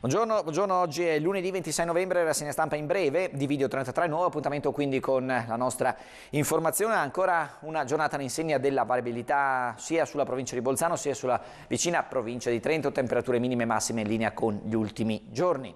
Buongiorno, buongiorno, oggi è lunedì 26 novembre, rassegna stampa in breve di Video 33, nuovo appuntamento quindi con la nostra informazione, ancora una giornata all'insegna della variabilità sia sulla provincia di Bolzano sia sulla vicina provincia di Trento, temperature minime e massime in linea con gli ultimi giorni.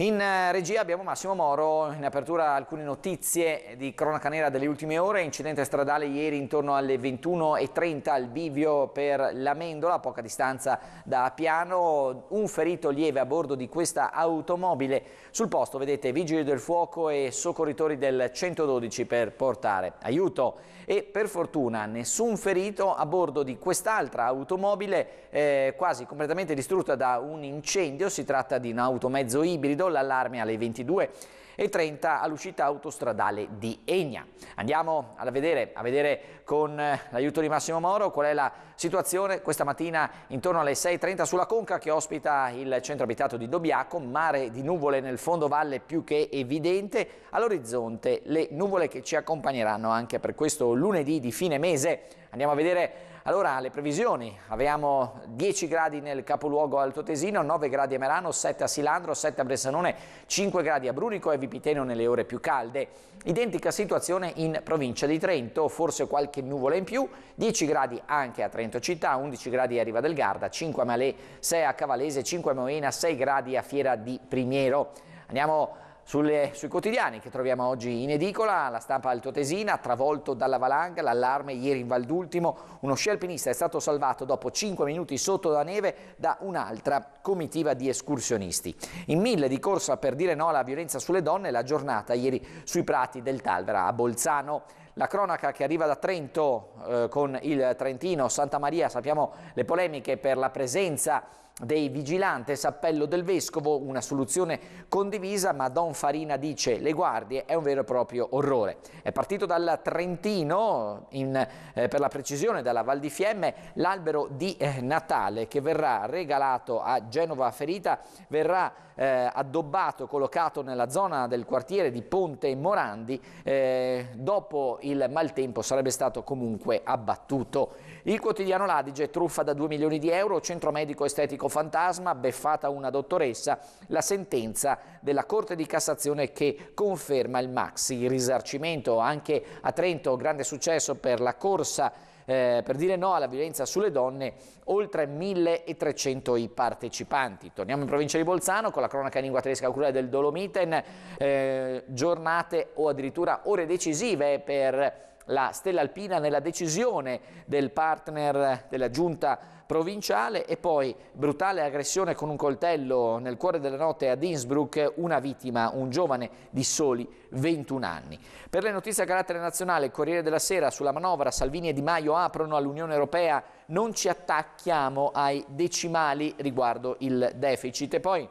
In eh, regia abbiamo Massimo Moro, in apertura alcune notizie di cronaca nera delle ultime ore, incidente stradale ieri intorno alle 21.30 al bivio per Lamendola, a poca distanza da Piano, un ferito lieve a bordo di questa automobile. Sul posto vedete vigili del fuoco e soccorritori del 112 per portare aiuto e per fortuna nessun ferito a bordo di quest'altra automobile eh, quasi completamente distrutta da un incendio, si tratta di un automezzo ibrido l'allarme alle 22.30 all'uscita autostradale di Egna. Andiamo a vedere, a vedere con eh, l'aiuto di Massimo Moro qual è la situazione questa mattina intorno alle 6.30 sulla Conca che ospita il centro abitato di Dobiaco, mare di nuvole nel fondo valle più che evidente, all'orizzonte le nuvole che ci accompagneranno anche per questo lunedì di fine mese. Andiamo a vedere allora le previsioni, avevamo 10 gradi nel capoluogo altotesino, 9 gradi a Merano, 7 a Silandro, 7 a Bressanone, 5 gradi a Brunico e Vipiteno nelle ore più calde. Identica situazione in provincia di Trento, forse qualche nuvola in più, 10 gradi anche a Trento città, 11 gradi a Riva del Garda, 5 a Malè, 6 a Cavallese, 5 a Moena, 6 gradi a Fiera di Primiero. Andiamo a sulle, sui quotidiani che troviamo oggi in edicola, la stampa altotesina, travolto dalla valanga, l'allarme ieri in Valdultimo, uno sci è stato salvato dopo 5 minuti sotto la neve da un'altra comitiva di escursionisti. In mille di corsa per dire no alla violenza sulle donne, la giornata ieri sui prati del Talvera a Bolzano. La cronaca che arriva da Trento eh, con il Trentino, Santa Maria, sappiamo le polemiche per la presenza dei vigilantes, appello del vescovo, una soluzione condivisa, ma Don Farina dice le guardie è un vero e proprio orrore. È partito dal Trentino, in, eh, per la precisione dalla Val di Fiemme, l'albero di eh, Natale che verrà regalato a Genova Ferita, verrà eh, addobbato, collocato nella zona del quartiere di Ponte Morandi, eh, dopo il maltempo sarebbe stato comunque abbattuto. Il quotidiano Ladige truffa da 2 milioni di euro, centro medico estetico circo fantasma, beffata una dottoressa, la sentenza della Corte di Cassazione che conferma il maxi risarcimento. Anche a Trento grande successo per la corsa eh, per dire no alla violenza sulle donne, oltre 1300 i partecipanti. Torniamo in provincia di Bolzano con la cronaca in lingua tedesca cura del Dolomiten, eh, giornate o addirittura ore decisive per la Stella Alpina nella decisione del partner della giunta provinciale e poi brutale aggressione con un coltello nel cuore della notte ad Innsbruck, una vittima, un giovane di soli 21 anni. Per le notizie a carattere nazionale, Corriere della Sera sulla manovra, Salvini e Di Maio aprono all'Unione Europea, non ci attacchiamo ai decimali riguardo il deficit e poi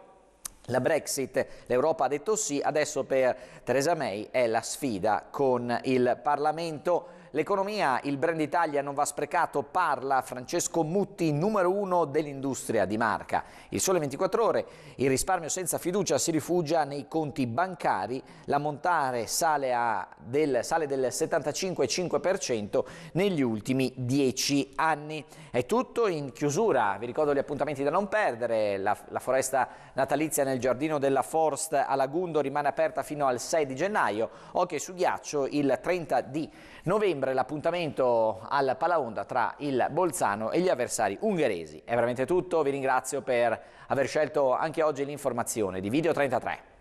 la Brexit, l'Europa ha detto sì, adesso per Theresa May è la sfida con il Parlamento L'economia, il brand Italia non va sprecato, parla Francesco Mutti, numero uno dell'industria di marca. Il sole 24 ore, il risparmio senza fiducia si rifugia nei conti bancari, l'ammontare sale, del, sale del 75,5% negli ultimi 10 anni. È tutto in chiusura, vi ricordo gli appuntamenti da non perdere, la, la foresta natalizia nel giardino della Forst a Lagundo rimane aperta fino al 6 di gennaio, hockey su ghiaccio il 30 di novembre settembre l'appuntamento al Palaonda tra il Bolzano e gli avversari ungheresi. È veramente tutto, vi ringrazio per aver scelto anche oggi l'informazione di Video 33.